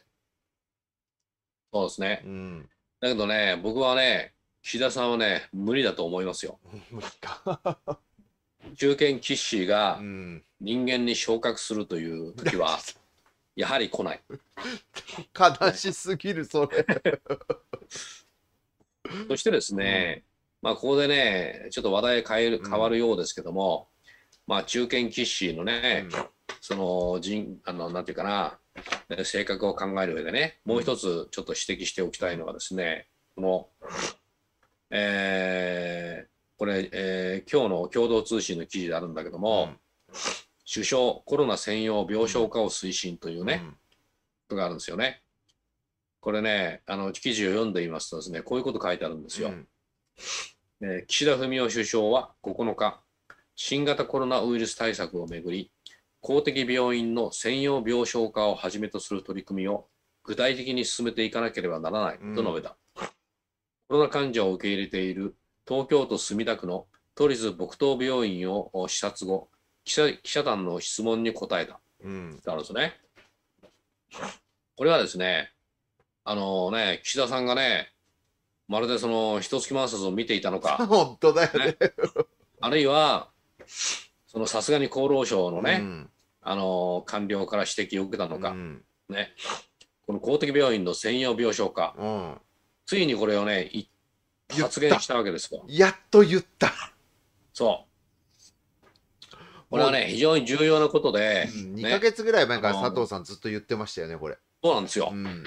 そうですね。うん、だけどね、僕はね、岸田さんはね、無理だと思いますよ。無理か。中堅騎士が人間に昇格するという時は、やはり来ない。悲しすぎる、それ。そしてですね、うん、まあ、ここでね、ちょっと話題変える変わるようですけども、うん、まあ、中堅騎士のね、うん、その人、あの、なんていうかな、性格を考える上でね、もう一つちょっと指摘しておきたいのがですね、この、えー、これ、えー、今日の共同通信の記事であるんだけども、うん、首相、コロナ専用病床化を推進というね、ことがあるんですよね。これね、あの記事を読んでいますとですね、こういうこと書いてあるんですよ。うん、岸田文雄首相は9日、新型コロナウイルス対策をめぐり、公的病院の専用病床化をはじめとする取り組みを具体的に進めていかなければならないと述べた。うんロナ患者を受け入れている東京都墨田区の都立木東病院を視察後、記者記者団の質問に答えた。うん、あるんですね。これはですね、あのね、岸田さんがね、まるでその一月万冊を見ていたのか。本当だよね。ねあるいは、そのさすがに厚労省のね、うん、あの官僚から指摘を受けたのか、うん、ね、この公的病院の専用病床か、うん、ついにこれをね発言したわけですよやっと言ったそうこれはね非常に重要なことで、うん、2か月ぐらい前から佐藤さんずっと言ってましたよねこれそうなんですよ、うん、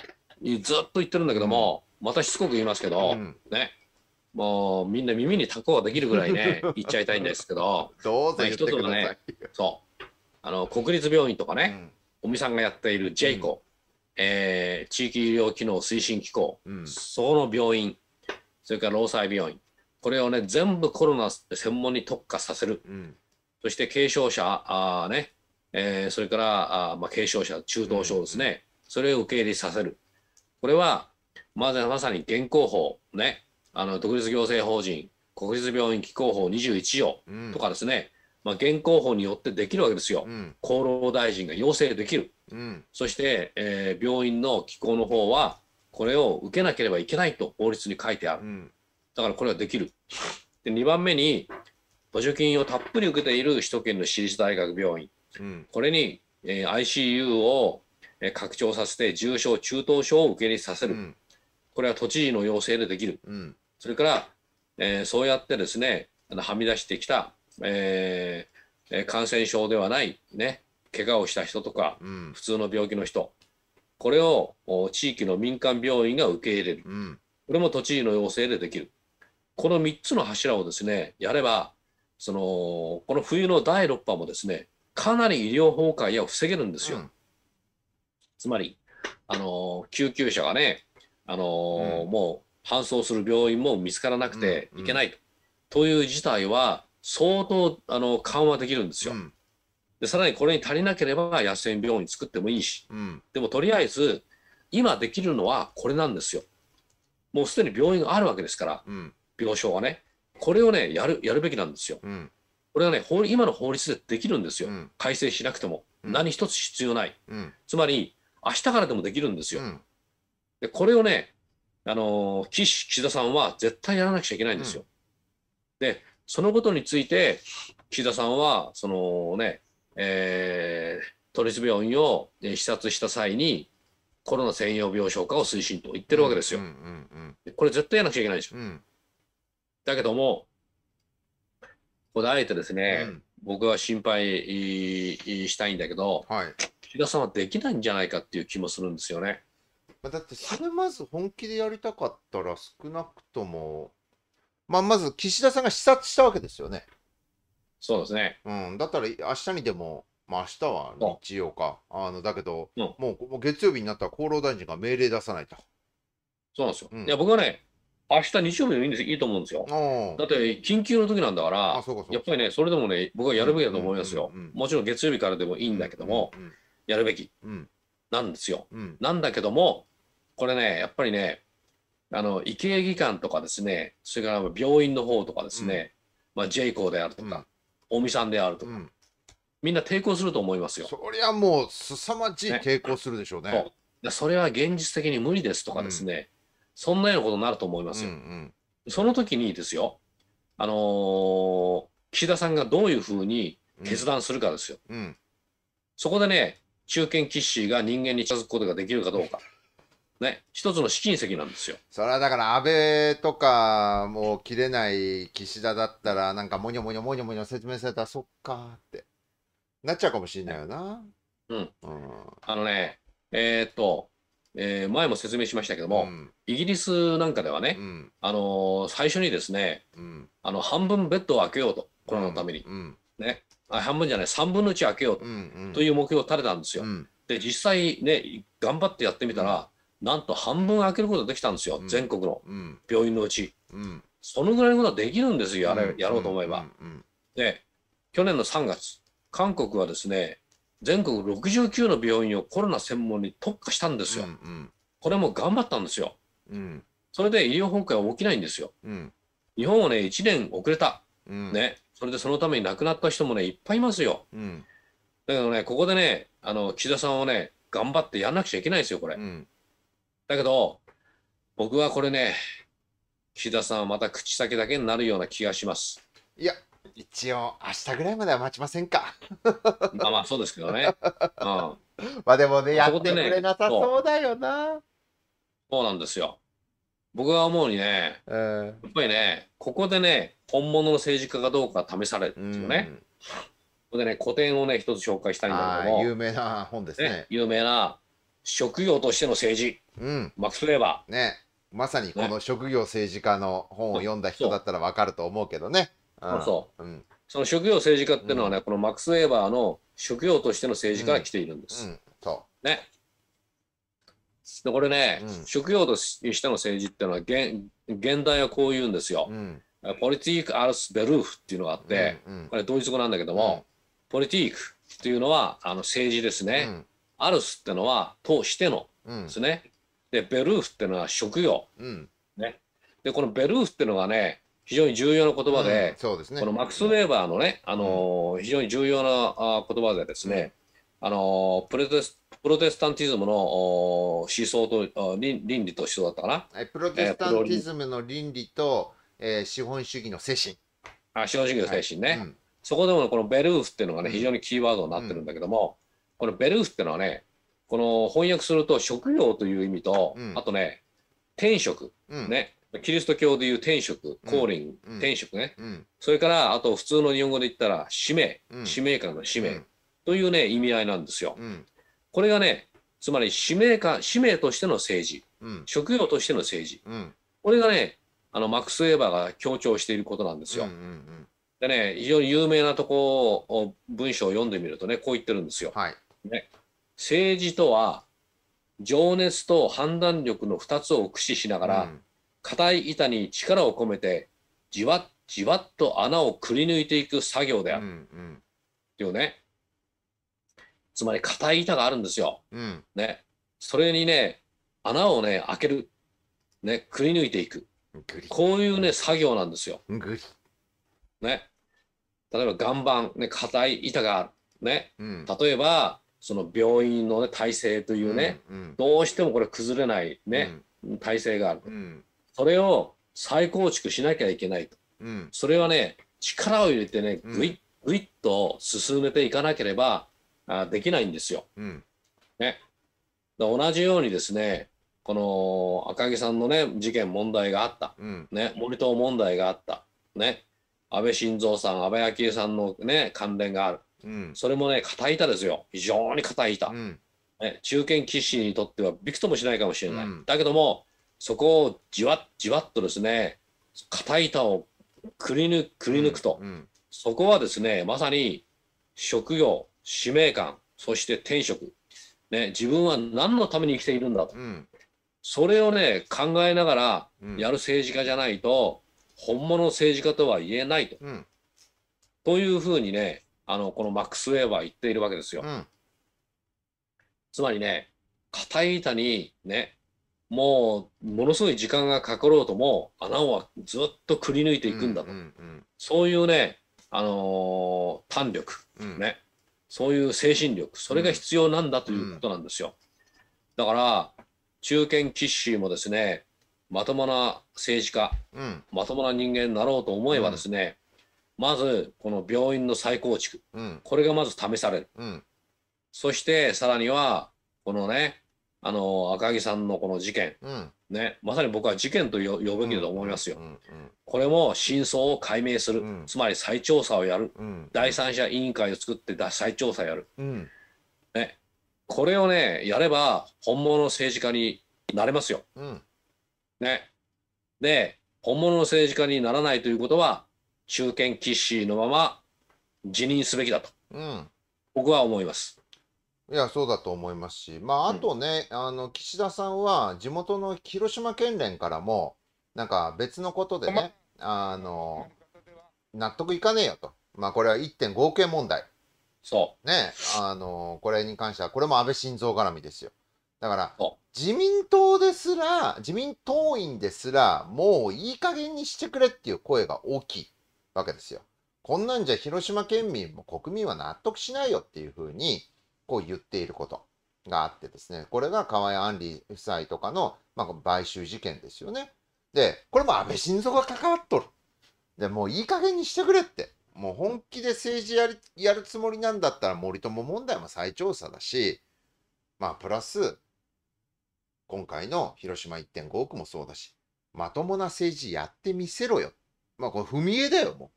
ずっと言ってるんだけども、うん、またしつこく言いますけど、うん、ねもうみんな耳にタコができるぐらいね 言っちゃいたいんですけどどうぞ言ってください、一つのねそうあの国立病院とかね、尾身さんがやっているジェイコえー、地域医療機能推進機構、うん、その病院、それから労災病院、これをね、全部コロナ専門に特化させる、うん、そして軽症者、あねえー、それからあ、まあ、軽症者、中等症ですね、うんそれを受け入れさせる、これはまずまさに現行法、ね、あの独立行政法人、国立病院機構法21条とかですね、まあ、現行法によってできるわけですよ、うん、厚労大臣が要請できる、うん、そして、えー、病院の機構の方はこれを受けなければいけないと法律に書いてある、うん、だからこれはできるで2番目に補助金をたっぷり受けている首都圏の私立大学病院、これに、えー、ICU を拡張させて重症中等症を受け入れさせる、これは都知事の要請でできる、それから、えー、そうやってですねはみ出してきたえー、感染症ではないね怪我をした人とか、うん、普通の病気の人これを地域の民間病院が受け入れる、うん、これも都知事の要請でできるこの3つの柱をですねやればそのこの冬の第6波もですねかなり医療崩壊を防げるんですよ、うん、つまりあの救急車がねあの、もう搬送する病院も見つからなくていけないと、という事態は相当あの緩和できるんですよ。うん、でさらにこれに足りなければ野戦病院作ってもいいし、うん、でもとりあえず今できるのはこれなんですよ。もうすでに病院があるわけですから、うん、病床はね。これをねやるやるべきなんですよ。これはね法今の法律でできるんですよ、改正しなくても、何一つ必要ない、つまり明日からでもできるんですよ。でこれをねあの岸田さんは絶対やらなくちゃいけないんですよ。でそのことについて、岸田さんは、そのね、えー、都立病院を視察した際に、コロナ専用病床化を推進と言ってるわけですよ。これ絶対やらなくちゃいけないでしょ。うん、だけども、ここであえてですね、うん、僕は心配したいんだけど、はい、岸田さんはできないんじゃないかっていう気もするんですよね。だってそれまず本気でやりたかったら少なくともまあ、まず岸田さんが視察したわけですよね。そうですね。うん、だったら明日にでも、まあ明日は日曜か、あのだけど、うん、もう月曜日になったら厚労大臣が命令出さないと。そうなんですよ。うん、いや僕はね、明日日曜日でもいいんですいいと思うんですよ。だって緊急の時なんだから、やっぱりね、それでもね、僕はやるべきだと思いますよ。もちろん月曜日からでもいいんだけども、やるべき、なんですよ、うん、なんだけども、これね、やっぱりね、あの、医系技官とかですね、それから病院の方とかですね、うん、まあ、J ーであるとか、尾、う、身、ん、さんであるとか、うん、みんな抵抗すると思いますよ。そりゃもう、凄まじい抵抗するでしょうね。ねそそれは現実的に無理ですとかですね、そんなようなことになると思いますよ。うんうんその時にですよ、あのー、岸田さんがどういうふうに決断するかですよ。うんうん、そこでね、中堅キッシーが人間に近づくことができるかどうか。ね、一つの試金石なんですよ。それはだから安倍とかもう切れない岸田だったらなんかもにょもにょもにょもにょ説明されたらそっかってなっちゃうかもしれないよな。うん、うん、あのねえー、っと、えー、前も説明しましたけども、うん、イギリスなんかではね、うん、あのー、最初にですね、あの半分ベッドを開けようとコロナのために、ね、あ半分じゃない3分の1開けようと,、いう目標を立てたんですよ。で実際ね頑張ってやってみたら、なんと半分開けることができたんですよ、うん、全国の病院のうち、うん、そのぐらいのことはできるんですよ、あれやろうと思えば。で、去年の3月、韓国はですね、全国69の病院をコロナ専門に特化したんですよ。うんうん、これも頑張ったんですよ。うん、それで医療崩壊は起きないんですよ。うん、日本はね、1年遅れた、うん、ね。それでそのために亡くなった人もね、いっぱいいますよ。だけどね、ここでね、あの岸田さんをね、頑張ってやんなくちゃいけないですよ、これ。だけど、僕はこれね、岸田さんはまた口先だけになるような気がします。いや、一応、明日ぐらいまでは待ちませんか。まあまあ、そうですけどね。うん、まあでもね、やってくれなさそうだよな。そうなんですよ。僕は思うにね、うん、やっぱりね、ここでね、本物の政治家かどうか試されるんですよね。ここでね、古典をね、一つ紹介したいんだけど有名な本ですね。ね有名な職業としての政治、うん、マックス・ウェーバー。ね、まさにこの職業政治家の本を読んだ人だったらわかると思うけどね。そうその職業政治家っていうのはね、このマックス・ウェーバーの職業としての政治家が来ているんです。そうね。でこれね、職業としての政治っていうのは現現代はこう言うんですよ。ポリティーク・アルス・ベルーフっていうのがあって、これドイツ語なんだけども、ポリティークっていうのはあの政治ですね。アルスってのは通してのですね、でベルーフってのは職業、ね、でこのベルーフってのがね非常に重要な言葉で,、そうですね、このマックス・ウェーバーのね、あの非常に重要な言葉でですね、あのプレテスプロテスタンティズムの思想と倫理と思想だったかな。プロテスタンティズムの倫理と、えー、資本主義の精神。あ資本主義の精神ね、はいうん、そこでもこのベルーフっていうのがね、非常にキーワードになってるんだけども、このベルーってのはね、この翻訳すると職業という意味と、うん、あとね、天職、うん、ね、キリスト教でいう天職、コーリング、天職ね、それからあと普通の日本語で言ったら使命、使命感の使命というね、意味合いなんですよ。これがね、つまり使命感、使命としての政治、職業としての政治、これがね、あのマックス・ウェーバーが強調していることなんですよ。うんうんうん、でね非常に有名なとこを文章を読んでみるとねこう言ってるんですよ。はい、ね、政治とは情熱と判断力の2つを駆使しながら、硬い板に力を込めてじわっじわっと穴をくり抜いていく作業である。うんうん、いうねつまり硬い板があるんですよ。うん、ねそれにね穴をね開けるねくり抜いていくこういうね作業なんですよ。ね例えば岩盤ね硬い板があるね、うん、例えばその病院の、ね、体制というね、うんうん、どうしてもこれ崩れないね、うん、体制がある、うん、それを再構築しなきゃいけないと、うん、それはね力を入れてねぐいぐいっと進めていかなければあできないんですよ。ね、同じようにですねこの赤木さんのね事件問題があった、ね、森友問題があった、ね、安倍晋三さん安倍昭恵さんのね関連があるそれもね、硬い板ですよ。非常に堅い板。うんね、中堅棋士にとってはびくともしないかもしれない。うん、だけども、そこをじわじわっとですね、硬い板をくりぬくり抜くと、うんうん、そこはですね、まさに職業、使命感、そして天職、ね、自分は何のために生きているんだと、それをね、考えながらやる政治家じゃないと、本物の政治家とは言えないと。というふうにね、あのこのマックス・ウェーバー言っているわけですよ。うん、つまりね硬い板にねもうものすごい時間がかかろうとも穴をずっとくり抜いていくんだと、そういうね、あのー、胆力、うん、ねそういう精神力それが必要なんだということなんですよ。うん、だから中堅キッシーもですねまともな政治家、まともな人間になろうと思えばですね、まずこの病院の再構築、うん、これがまず試される、うん、そしてさらにはこのねあの赤木さんのこの事件、うん、ね、まさに僕は事件と呼ぶべきだと思いますよ、うんうん、これも真相を解明する、つまり再調査をやる、第三者委員会を作って再調査やる、ね、これをねやれば本物の政治家になれますよ、ね、で本物の政治家にならないということは中堅棋士のまま辞任すべきだと、うん、僕は思います。いや、そうだと思いますし、まあ、あとね、うん、あの、岸田さんは、地元の広島県連からも、なんか別のことでね、あの、納得いかねえよと。まあ、これは1点合計問題。そう。ね、あの、これに関しては、これも安倍晋三絡みですよ。だから、自民党ですら、自民党員ですら、もういい加減にしてくれっていう声が大きい。わけですよ。こんなんじゃ広島県民も国民は納得しないよっていうふうにこう言っていることがあってですね、これが河合安里夫妻とかの、まあ、買収事件ですよね。で、これも安倍晋三が関わっとる。で、もういい加減にしてくれって。もう本気で政治やりやるつもりなんだったら森友問題も再調査だし、まあ、プラス、今回の広島1.5億もそうだし、まともな政治やってみせろよっまあこれ踏み絵だよ、も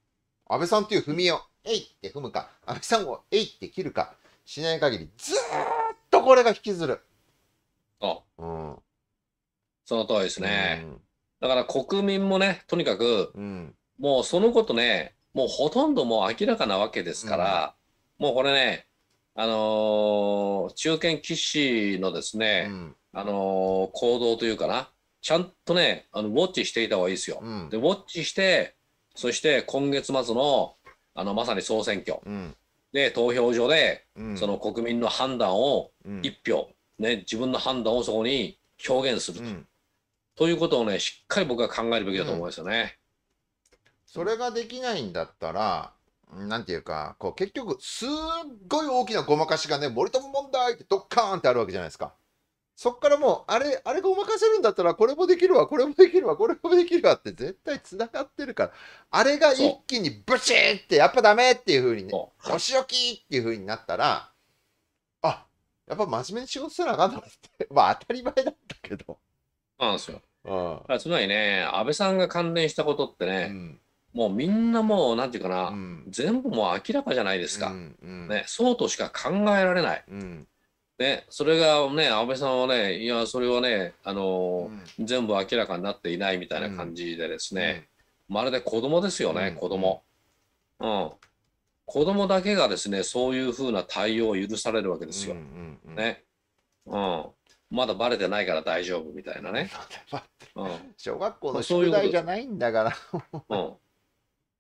う。安倍さんという踏み絵を、えいって踏むか、安倍さんをえいって切るか、しない限り、ずーっとこれが引きずる。あ、うん。その通りですね。だから国民もね、とにかく、うん、もうそのことね、もうほとんどもう明らかなわけですから、うん、もうこれね、あのー、中堅棋士のですね、あのー、行動というかな、ちゃんとね、あの、ウォッチしていた方がいいですよ。うん、で、ウォッチして、そして今月末の、あの、まさに総選挙。うん、で、投票所で、その国民の判断を一票、ね、自分の判断をそこに表現すると。ということをね、しっかり僕は考えるべきだと思いますよね。それができないんだったら、なんていうか、こう結局、すっごい大きなごまかしがね、森友問題ってドッカーンってあるわけじゃないですか。そっからもう、あれ、あれごまかせるんだったら、これもできるわ、これもできるわ、これもできるわって絶対繋がってるから、あれが一気にブチーって、やっぱダメっていうふうにね、お仕置きっていうふうになったら、あ、やっぱ真面目に仕事せなあかんだって、まあ当たり前だったけど。そうなんですよ。あつまりね、安倍さんが関連したことってね、うん、もうみんなもう、なんていうかな、うん、全部もう明らかじゃないですか、うんうん、ね。そうとしか考えられない。うんね、それがね、安倍さんはね、いや、それはね、あの、うん、全部明らかになっていないみたいな感じでですね、うん、まるで子供ですよね、うん、子供。うん。子供だけがですね、そういうふうな対応を許されるわけですよ。うんうんうん、ね。うん。まだバレてないから大丈夫みたいなね。うん、小学校の宿題じゃないんだから。うん。だから、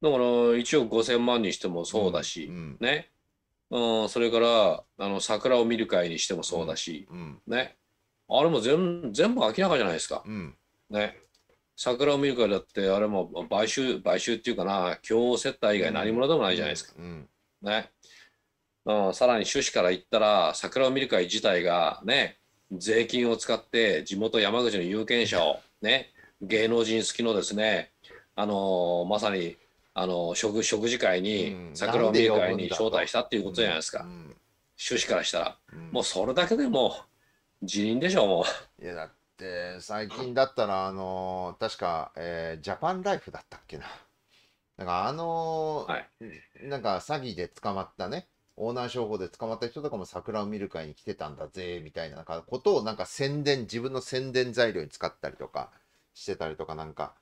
1億5000万にしてもそうだし、ね。うん、それからあの桜を見る会にしてもそうだし、うん、ね、あれも全全部明らかじゃないですか。うん、ね、桜を見る会だってあれも買収買収っていうかな共接待以外何者でもないじゃないですか。ねうん、さらに趣旨から言ったら桜を見る会自体がね税金を使って地元山口の有権者をね芸能人好きのですねあのー、まさにあの食食事会に、うん、桜を見る会に招待したっていうことじゃないですか、うん、趣旨からしたら、うん、もうそれだけでもう辞任でしょもういやだって最近だったらあの確か、えー、ジャパンライフだったっけななんかあの、はい、なんか詐欺で捕まったねオーナー商法で捕まった人とかも桜を見る会に来てたんだぜみたいなことをなんか宣伝自分の宣伝材料に使ったりとかしてたりとかなんか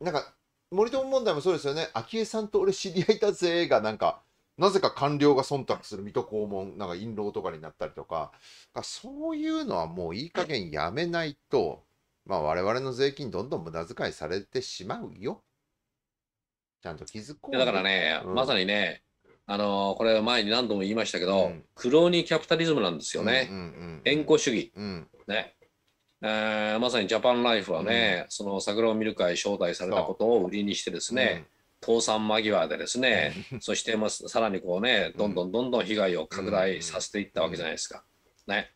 なんか森友問題もそうですよね昭恵さんと俺知り合いだぜがなんかなぜか官僚が忖度する水戸黄門なんか印籠とかになったりとかそういうのはもういい加減やめないと、まあ、我々の税金どんどん無駄遣いされてしまうよちゃんと気づこうだからね、うん、まさにねあのー、これ前に何度も言いましたけど、うん、クローニーキャピタリズムなんですよね、うんうんうん主義、うん、ねえー、まさにジャパンライフはね、うん、その桜を見る会招待されたことを売りにしてですね、倒産間際でですね、そしてまさらにこうね、どんどんどんどん被害を拡大させていったわけじゃないですか。ね。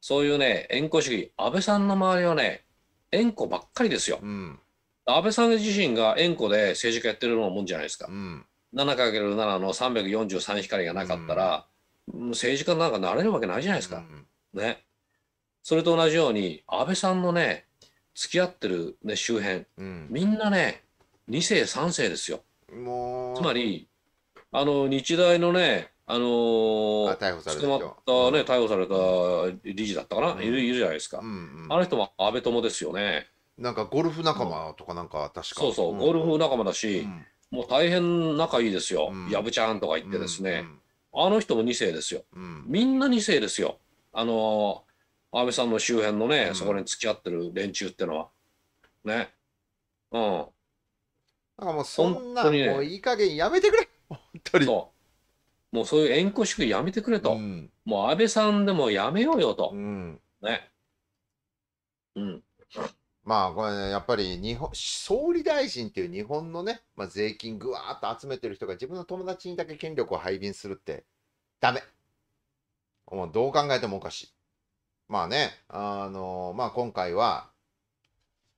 そういうね、縁故主義、安倍さんの周りはね、縁故ばっかりですよ。うん、安倍さん自身が縁故で政治家やってるのもんじゃないですか。うん、7×7 の343光がなかったら、うん、政治家なんかなれるわけないじゃないですか。ね。それと同じように、安倍さんのね、付き合ってる、ね、周辺、うん、みんなね、2世、3世ですよ。つまり、あの日大のね、あのー、逮捕された、ね、逮捕された理事だったかな、うん、いるいるじゃないですか、うんうん、あの人も安倍友ですよね。なんかゴルフ仲間とかなんか、確かそうそう、ゴルフ仲間だし、もう大変仲いいですよ、やぶちゃんとか言ってですね、あの人も2世ですよ、みんな2世ですよ。あのー安倍さんの周辺のね、うん、そこに付き合ってる連中ってのは。ね。うん。ら、もうそんな、ね、もういい加減やめてくれ 本当に。そう。もうそういう縁故主くやめてくれと。うん、もう安倍さんでもやめようよと。うん、ね。うん。まあこれ、ね、やっぱり日本総理大臣っていう日本のね、まあ、税金ぐわーっと集めてる人が自分の友達にだけ権力を配分するってダメもうどう考えてもおかしい。まあね、あの、まあ今回は、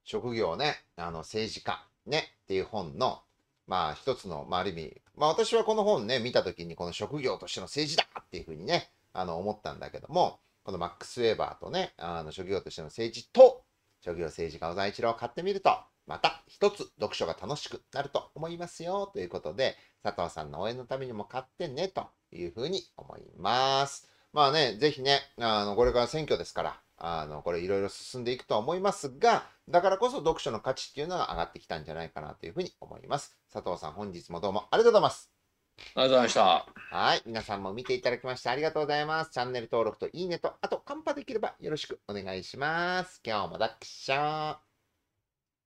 職業ね、あの、政治家ね、っていう本の、まあ一つの、まあある意味、まあ私はこの本ね、見た時にこの職業としての政治だっていうふうにね、あの、思ったんだけども、このマックス・ウェーバーとね、あの、職業としての政治と、職業政治家小沢一郎を買ってみると、また一つ読書が楽しくなると思いますよということで、佐藤さんの応援のためにも買ってねというふうに思います。まあね、ぜひね、あの、これから選挙ですから、あの、これいろいろ進んでいくとは思いますが、だからこそ読書の価値っていうのは上がってきたんじゃないかなというふうに思います。佐藤さん、本日もどうもありがとうございます。ありがとうございました。はい。皆さんも見ていただきましてありがとうございます。チャンネル登録といいねと、あとカンパできればよろしくお願いします。今日もクショょ